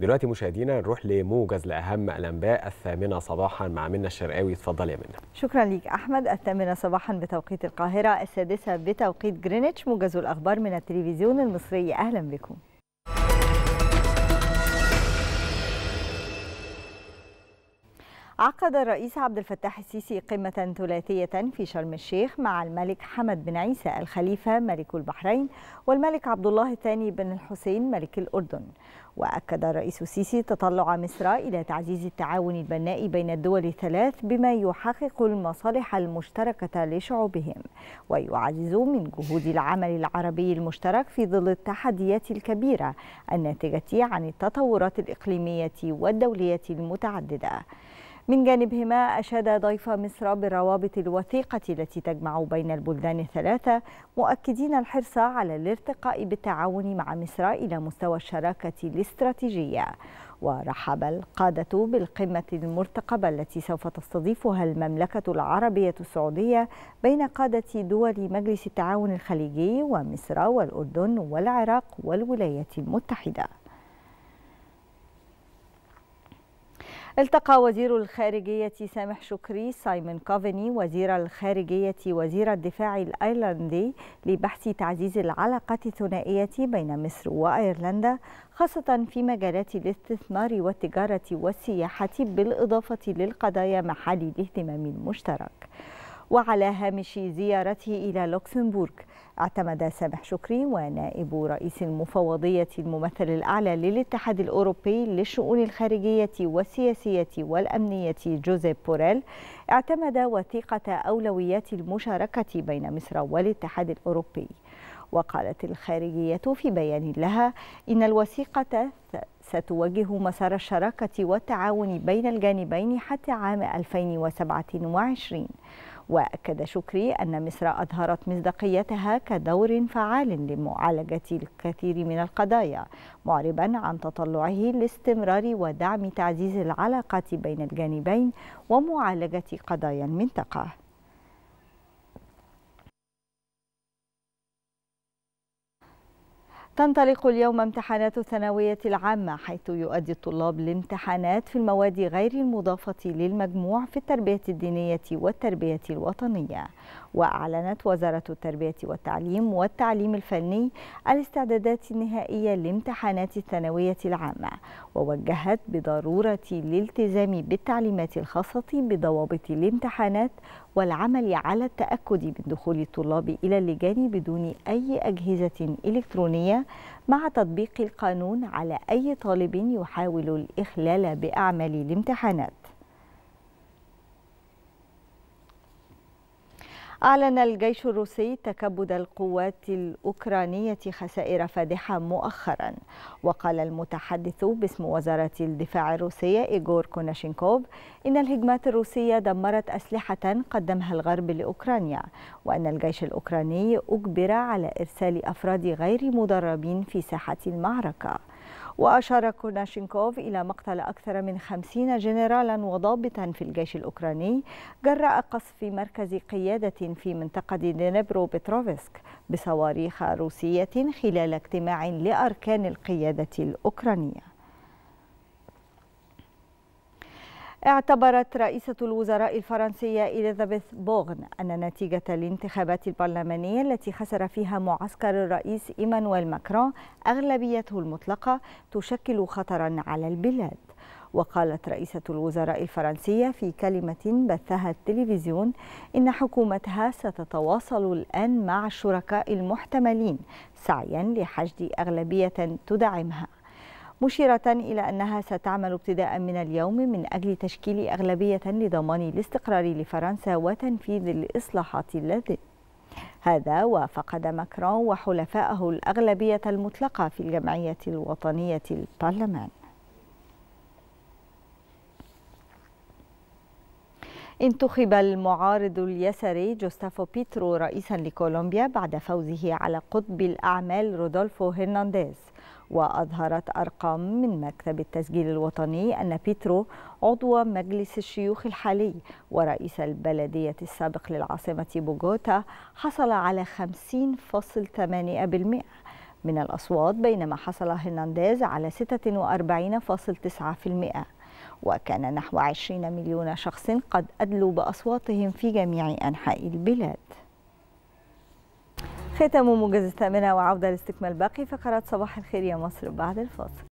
دلوقتي مشاهدينا نروح لموجز لأهم الأنباء الثامنة صباحا مع منى الشرقاوي اتفضلي يا منى شكرا ليك أحمد الثامنة صباحا بتوقيت القاهرة السادسة بتوقيت جرينتش موجز الأخبار من التلفزيون المصري أهلا بكم عقد الرئيس عبد الفتاح السيسي قمة ثلاثية في شرم الشيخ مع الملك حمد بن عيسى الخليفة ملك البحرين والملك عبد الله الثاني بن الحسين ملك الأردن وأكد الرئيس السيسي تطلع مصر إلى تعزيز التعاون البناء بين الدول الثلاث بما يحقق المصالح المشتركة لشعوبهم ويعزز من جهود العمل العربي المشترك في ظل التحديات الكبيرة الناتجة عن التطورات الإقليمية والدولية المتعددة من جانبهما أشاد ضيف مصر بالروابط الوثيقة التي تجمع بين البلدان الثلاثة مؤكدين الحرص على الارتقاء بالتعاون مع مصر إلى مستوى الشراكة الاستراتيجية ورحب القادة بالقمة المرتقبة التي سوف تستضيفها المملكة العربية السعودية بين قادة دول مجلس التعاون الخليجي ومصر والأردن والعراق والولايات المتحدة التقى وزير الخارجية سامح شكري سايمون كوفيني وزير الخارجية وزير الدفاع الأيرلندي لبحث تعزيز العلاقة الثنائية بين مصر وأيرلندا خاصة في مجالات الاستثمار والتجارة والسياحة بالإضافة للقضايا محل الاهتمام المشترك وعلى هامش زيارته إلى لوكسمبورغ اعتمد سامح شكري ونائب رئيس المفوضية الممثل الأعلى للاتحاد الأوروبي للشؤون الخارجية والسياسية والأمنية جوزيف بوريل اعتمد وثيقة أولويات المشاركة بين مصر والاتحاد الأوروبي وقالت الخارجية في بيان لها إن الوثيقة ستوجه مسار الشراكة والتعاون بين الجانبين حتى عام 2027 وأكد شكري أن مصر أظهرت مصداقيتها كدور فعال لمعالجة الكثير من القضايا معربا عن تطلعه لاستمرار ودعم تعزيز العلاقات بين الجانبين ومعالجة قضايا المنطقة تنطلق اليوم امتحانات الثانوية العامة حيث يؤدي الطلاب الامتحانات في المواد غير المضافة للمجموع في التربية الدينية والتربية الوطنية وأعلنت وزارة التربية والتعليم والتعليم الفني الاستعدادات النهائية لامتحانات الثانوية العامة ووجهت بضرورة الالتزام بالتعليمات الخاصة بضوابط الامتحانات والعمل على التأكد من دخول الطلاب إلى اللجان بدون أي أجهزة إلكترونية مع تطبيق القانون على أي طالب يحاول الإخلال بأعمال الامتحانات أعلن الجيش الروسي تكبد القوات الأوكرانية خسائر فادحة مؤخرا وقال المتحدث باسم وزارة الدفاع الروسية إيغور كوناشينكوف إن الهجمات الروسية دمرت أسلحة قدمها الغرب لأوكرانيا وأن الجيش الأوكراني أجبر على إرسال أفراد غير مدربين في ساحة المعركة وأشار كوناشينكوف إلى مقتل أكثر من خمسين جنرالا وضابطا في الجيش الأوكراني جراء قصف مركز قيادة في منطقة دينبرو بتروفسك بصواريخ روسية خلال اجتماع لأركان القيادة الأوكرانية اعتبرت رئيسة الوزراء الفرنسية إليزابيث بوغن أن نتيجة الانتخابات البرلمانية التي خسر فيها معسكر الرئيس إيمانويل ماكرون أغلبيته المطلقة تشكل خطرا على البلاد وقالت رئيسة الوزراء الفرنسية في كلمة بثها التلفزيون إن حكومتها ستتواصل الآن مع الشركاء المحتملين سعيا لحشد أغلبية تدعمها مشيرة إلى أنها ستعمل ابتداء من اليوم من أجل تشكيل أغلبية لضمان الاستقرار لفرنسا وتنفيذ الإصلاحات التي هذا وفقد ماكرون وحلفائه الأغلبية المطلقة في الجمعية الوطنية البرلمان انتخب المعارض اليساري جوستافو بيترو رئيسا لكولومبيا بعد فوزه على قطب الأعمال رودولفو هرنانديز وأظهرت أرقام من مكتب التسجيل الوطني أن بيترو عضو مجلس الشيوخ الحالي ورئيس البلدية السابق للعاصمة بوغوتا حصل على 50.8% من الأصوات بينما حصل هرنانديز على 46.9% وكان نحو 20 مليون شخص قد أدلوا بأصواتهم في جميع أنحاء البلاد ختام موجز الثامنة وعودة لاستكمال باقي فقرات صباح الخير يا مصر بعد الفاصل